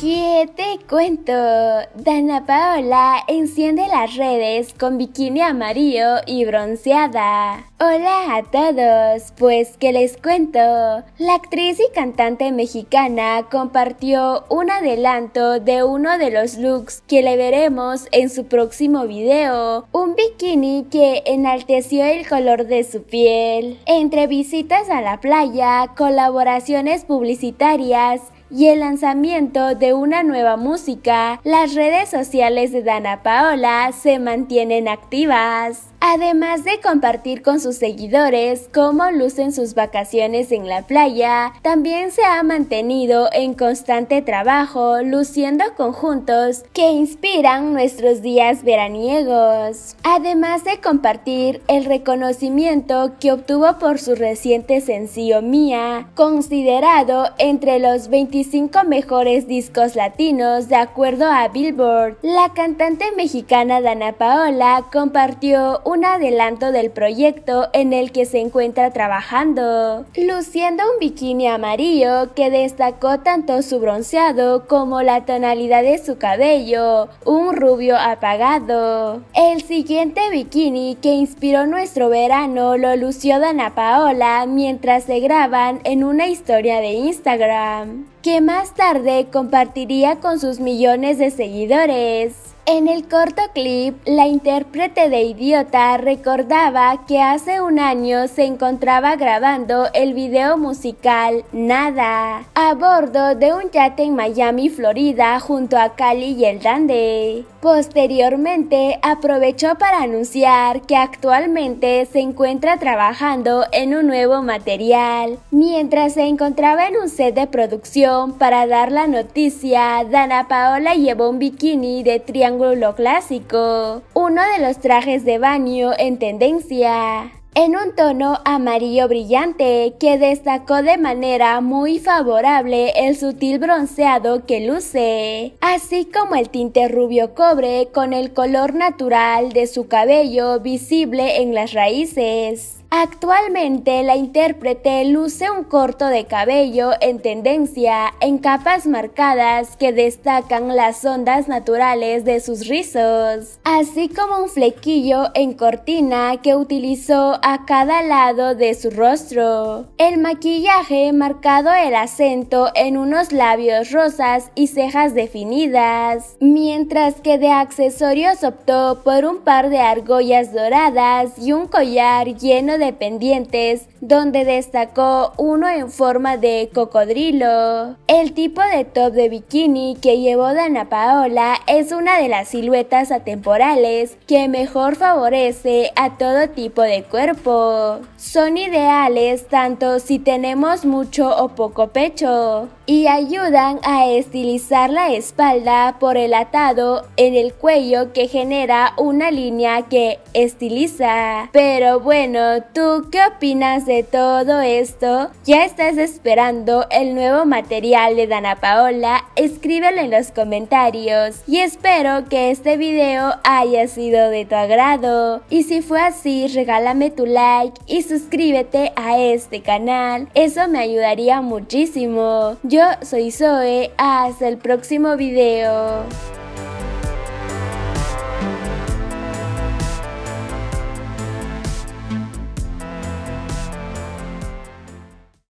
¿Qué te cuento? Dana Paola enciende las redes con bikini amarillo y bronceada. Hola a todos, pues que les cuento. La actriz y cantante mexicana compartió un adelanto de uno de los looks que le veremos en su próximo video, un bikini que enalteció el color de su piel. Entre visitas a la playa, colaboraciones publicitarias, y el lanzamiento de una nueva música, las redes sociales de Dana Paola se mantienen activas. Además de compartir con sus seguidores cómo lucen sus vacaciones en la playa, también se ha mantenido en constante trabajo luciendo conjuntos que inspiran nuestros días veraniegos. Además de compartir el reconocimiento que obtuvo por su reciente sencillo Mía, considerado entre los 25 mejores discos latinos de acuerdo a Billboard, la cantante mexicana Dana Paola compartió un adelanto del proyecto en el que se encuentra trabajando, luciendo un bikini amarillo que destacó tanto su bronceado como la tonalidad de su cabello, un rubio apagado. El siguiente bikini que inspiró nuestro verano lo lució Dana Paola mientras se graban en una historia de Instagram, que más tarde compartiría con sus millones de seguidores. En el corto clip, la intérprete de Idiota recordaba que hace un año se encontraba grabando el video musical Nada, a bordo de un yate en Miami, Florida, junto a Cali y el Dande. Posteriormente, aprovechó para anunciar que actualmente se encuentra trabajando en un nuevo material. Mientras se encontraba en un set de producción para dar la noticia, Dana Paola llevó un bikini de triángulo clásico, uno de los trajes de baño en tendencia en un tono amarillo brillante que destacó de manera muy favorable el sutil bronceado que luce, así como el tinte rubio cobre con el color natural de su cabello visible en las raíces. Actualmente la intérprete luce un corto de cabello en tendencia en capas marcadas que destacan las ondas naturales de sus rizos, así como un flequillo en cortina que utilizó a cada lado de su rostro. El maquillaje marcado el acento en unos labios rosas y cejas definidas, mientras que de accesorios optó por un par de argollas doradas y un collar lleno dependientes, donde destacó uno en forma de cocodrilo. El tipo de top de bikini que llevó Dana Paola es una de las siluetas atemporales que mejor favorece a todo tipo de cuerpo. Son ideales tanto si tenemos mucho o poco pecho y ayudan a estilizar la espalda por el atado en el cuello que genera una línea que estiliza. Pero bueno, ¿tú qué opinas de todo esto, ya estás esperando el nuevo material de Dana Paola, escríbelo en los comentarios y espero que este video haya sido de tu agrado. Y si fue así, regálame tu like y suscríbete a este canal, eso me ayudaría muchísimo. Yo soy Zoe, hasta el próximo video.